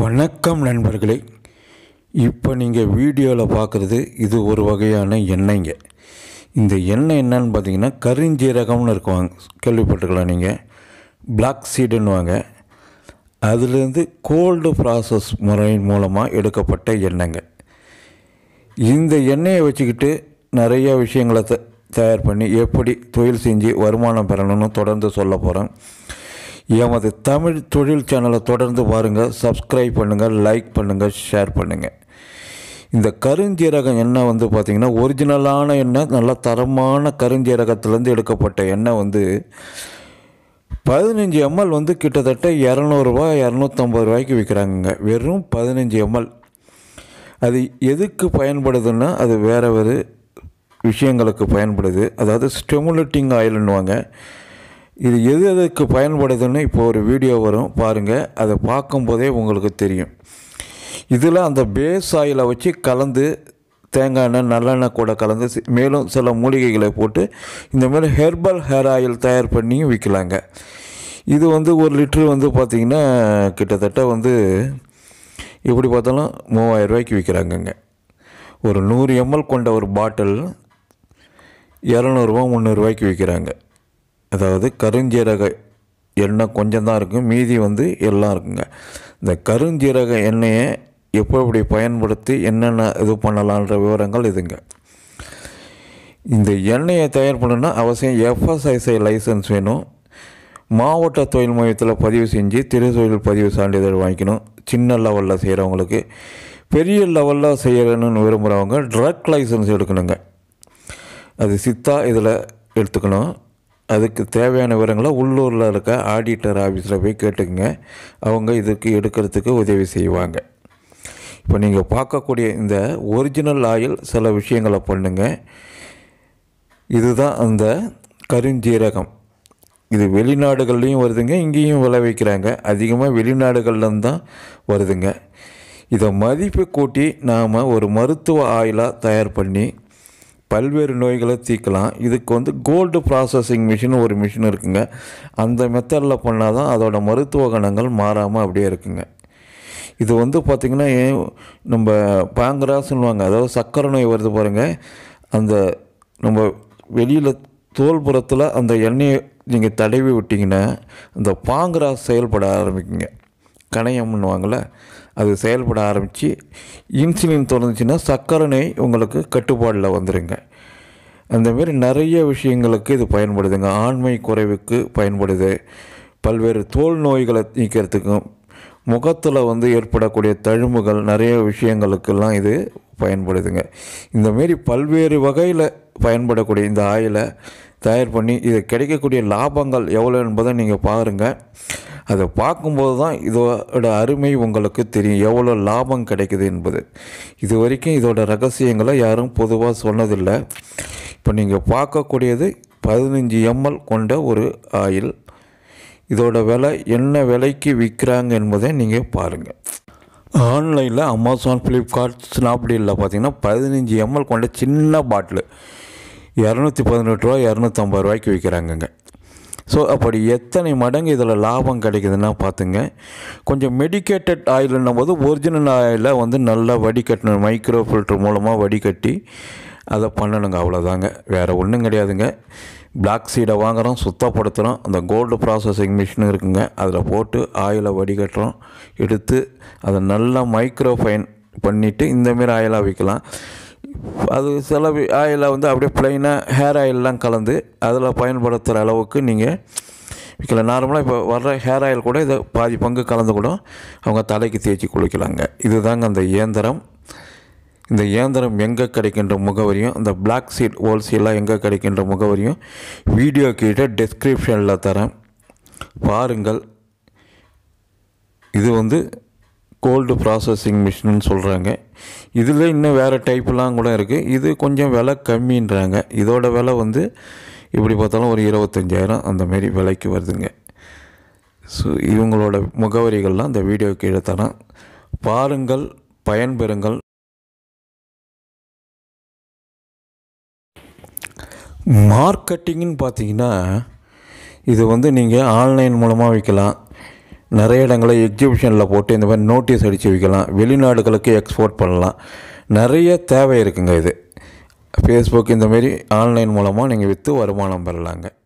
வணக்கம் நண்பர்களே இப்போ நீங்கள் வீடியோவில் பார்க்குறது இது ஒரு வகையான எண்ணெய்ங்க இந்த எண்ணெய் என்னன்னு பார்த்தீங்கன்னா கருஞ்சீரகம்னு இருக்குவாங்க கேள்விப்பட்டிருக்கலாம் நீங்கள் பிளாக் சீடுன்னுவாங்க அதுலேருந்து கோல்டு ப்ராசஸ் முறையின் மூலமாக எடுக்கப்பட்ட எண்ணெய்ங்க இந்த எண்ணெயை வச்சுக்கிட்டு நிறைய விஷயங்களை த தயார் பண்ணி எப்படி தொழில் செஞ்சு வருமானம் பெறணும்னு தொடர்ந்து சொல்ல போகிறேன் எமது தமிழ் தொழில் சேனலை தொடர்ந்து பாருங்கள் சப்ஸ்கிரைப் பண்ணுங்கள் லைக் பண்ணுங்கள் ஷேர் பண்ணுங்கள் இந்த கருஞ்சீரகம் எண்ணெய் வந்து பார்த்திங்கன்னா ஒரிஜினலான எண்ணெய் நல்ல தரமான கருஞ்சீரகத்துலேருந்து எடுக்கப்பட்ட எண்ணெய் வந்து பதினஞ்சு எம்எல் வந்து கிட்டத்தட்ட இரநூறுவா இரநூத்தம்பது ரூபாய்க்கு விற்கிறாங்க வெறும் பதினஞ்சு எம்எல் அது எதுக்கு பயன்படுதுன்னா அது வேறு வேறு விஷயங்களுக்கு பயன்படுது அதாவது ஸ்டெமுலேட்டிங் ஆயில்னுவாங்க இது எது எதுக்கு பயன்படுதுன்னு இப்போ ஒரு வீடியோ வரும் பாருங்கள் அதை பார்க்கும்போதே உங்களுக்கு தெரியும் இதில் அந்த பேஸ் ஆயிலை வச்சு கலந்து தேங்காய் எண்ணெய் நல்லெண்ணெய் கூட கலந்து மேலும் சில மூலிகைகளை போட்டு இந்த மாதிரி ஹெர்பல் ஹேர் ஆயில் தயார் பண்ணியும் விற்கலாங்க இது வந்து ஒரு லிட்ரு வந்து பார்த்திங்கன்னா கிட்டத்தட்ட வந்து எப்படி பார்த்தாலும் மூவாயிரம் ரூபாய்க்கு விற்கிறாங்கங்க ஒரு நூறு எம்எல் கொண்ட ஒரு பாட்டில் இரநூறுவா முந்நூறுரூவாய்க்கு விற்கிறாங்க அதாவது கருஞ்சீரக எண்ணெய் கொஞ்சம் தான் இருக்கும் மீதி வந்து எல்லாம் இருக்குங்க இந்த கருஞ்சீரக எண்ணெயை எப்போ எப்படி பயன்படுத்தி என்னென்ன இது பண்ணலான்ற விவரங்கள் இதுங்க இந்த எண்ணெயை தயார் பண்ணணும்னா அவசியம் எஃப்எஸ்ஐசிஐ லைசன்ஸ் வேணும் மாவட்ட தொழில் மையத்தில் பதிவு செஞ்சு திருத்தொழில் பதிவு சான்றிதழ் வாங்கிக்கணும் சின்ன லெவலில் செய்கிறவங்களுக்கு பெரிய லெவலில் செய்யணும்னு விரும்புகிறவங்க ட்ரக் லைசன்ஸ் எடுக்கணுங்க அது சித்தா இதில் எடுத்துக்கணும் அதுக்கு தேவையான விவரங்களை உள்ளூரில் இருக்க ஆடிட்டர் ஆஃபீஸில் போய் கேட்டுக்கங்க அவங்க இதுக்கு எடுக்கிறதுக்கு உதவி செய்வாங்க இப்போ நீங்கள் பார்க்கக்கூடிய இந்த ஒரிஜினல் ஆயில் சில விஷயங்களை பண்ணுங்கள் இதுதான் அந்த கருஞ்சீரகம் இது வெளிநாடுகள்லேயும் வருதுங்க இங்கேயும் விளைவிக்கிறாங்க அதிகமாக வெளிநாடுகள்லேருந்து தான் வருதுங்க இதை மதிப்பு கூட்டி நாம் ஒரு மருத்துவ ஆயிலாக தயார் பண்ணி பல்வேறு நோய்களை தீர்க்கலாம் இதுக்கு வந்து கோல்டு ப்ராசஸிங் மிஷின் ஒரு மிஷின் இருக்குங்க அந்த மெத்தடில் பண்ணால் தான் அதோட மருத்துவ கணங்கள் மாறாமல் அப்படியே இருக்குங்க இது வந்து பார்த்திங்கன்னா நம்ம சொல்லுவாங்க அதாவது சக்கரை நோய் வருது பாருங்கள் அந்த நம்ம வெளியில் தோல்புறத்தில் அந்த எண்ணெயை நீங்கள் தடவி விட்டிங்கன்னா இந்த பாங்கராஸ் செயல்பட ஆரம்பிக்குங்க கணையம்னுவாங்கள அது செயல்பட ஆரம்பித்து இன்சுலின் தொடர்ந்துச்சுன்னா சர்க்கரை நோய் உங்களுக்கு கட்டுப்பாடில் வந்துடுங்க அந்தமாரி நிறைய விஷயங்களுக்கு இது பயன்படுதுங்க ஆண்மை குறைவுக்கு பயன்படுது பல்வேறு தோல் நோய்களை நீக்கிறதுக்கும் முகத்தில் வந்து ஏற்படக்கூடிய தழும்புகள் நிறைய விஷயங்களுக்கெல்லாம் இது பயன்படுதுங்க இந்தமாரி பல்வேறு வகையில் பயன்படக்கூடிய இந்த ஆயிலை தயார் பண்ணி இது கிடைக்கக்கூடிய லாபங்கள் எவ்வளோ என்பதை நீங்கள் பாருங்கள் அதை பார்க்கும்போது தான் இதோட அருமை உங்களுக்கு தெரியும் எவ்வளோ லாபம் கிடைக்குது என்பது இது வரைக்கும் இதோட ரகசியங்களை யாரும் பொதுவாக சொன்னதில்லை இப்போ நீங்கள் பார்க்கக்கூடியது பதினஞ்சு எம்எல் கொண்ட ஒரு ஆயில் இதோட விலை என்ன விலைக்கு விற்கிறாங்க என்பதை நீங்கள் பாருங்கள் ஆன்லைனில் அமேசான் ஃப்ளிப்கார்ட் ஸ்னாப்டீலில் பார்த்தீங்கன்னா பதினஞ்சு எம்எல் கொண்ட சின்ன பாட்டில் இரநூத்தி பதினெட்டு ரூபா இரநூத்தம்பது ரூபாய்க்கு விற்கிறாங்கங்க ஸோ அப்படி எத்தனை மடங்கு இதில் லாபம் கிடைக்குதுன்னா பார்த்துங்க கொஞ்சம் மெடிக்கேட்டட் ஆயில்னும் போது ஒரிஜினல் ஆயிலை வந்து நல்லா வடிகட்டணும் மைக்ரோ ஃபில்டர் மூலமாக வடிகட்டி அதை பண்ணணுங்க அவ்வளோதாங்க வேறு ஒன்றும் கிடையாதுங்க பிளாக் சீடை வாங்குகிறோம் சுத்தப்படுத்துகிறோம் அந்த கோல்டு ப்ராசஸிங் மிஷின் இருக்குங்க அதில் போட்டு ஆயிலை வடிகட்டுறோம் எடுத்து அதை நல்லா மைக்ரோ ஃபைன் பண்ணிவிட்டு இந்தமாரி ஆயிலாக விற்கலாம் அது சில ஆயிலை வந்து அப்படியே ப்ளைனாக ஹேர் ஆயிலெலாம் கலந்து அதில் பயன்படுத்துகிற அளவுக்கு நீங்கள் இதில் நார்மலாக இப்போ வர்ற ஹேர் ஆயில் கூட இதை பாதி பங்கு கலந்து கூட அவங்க தலைக்கு தேய்ச்சி குளிக்கலாங்க இதுதாங்க அந்த இயந்திரம் இந்த இயந்திரம் எங்கே கிடைக்கின்ற முகவரியும் இந்த பிளாக் சீட் ஹோல்சீலாக எங்கே கிடைக்கின்ற முகவரியும் வீடியோ கீழே டெஸ்கிரிப்ஷனில் தரேன் பாருங்கள் இது வந்து கோல்டு ப்ராசஸிங் மிஷின்னு சொல்கிறாங்க இதில் இன்னும் வேறு டைப்லாம் கூட இருக்குது இது கொஞ்சம் விலை கம்மின்றாங்க இதோட விலை வந்து இப்படி பார்த்தாலும் ஒரு இருபத்தஞ்சாயிரம் அந்தமாரி விலைக்கு வருதுங்க ஸோ இவங்களோட முகவரிகள்லாம் இந்த வீடியோ கீழே தரேன் பாருங்கள் பயன்பெறுங்கள் மார்க்கெட்டிங்னு பார்த்தீங்கன்னா இது வந்து நீங்கள் ஆன்லைன் மூலமாக விற்கலாம் நிறைய இடங்களில் எக்ஸிபிஷனில் போட்டு இந்த மாதிரி நோட்டீஸ் அடித்து வைக்கலாம் வெளிநாடுகளுக்கு எக்ஸ்போர்ட் பண்ணலாம் நிறைய தேவை இருக்குங்க இது ஃபேஸ்புக் இந்தமாரி ஆன்லைன் மூலமாக நீங்கள் விற்று வருமானம் பெறலாங்க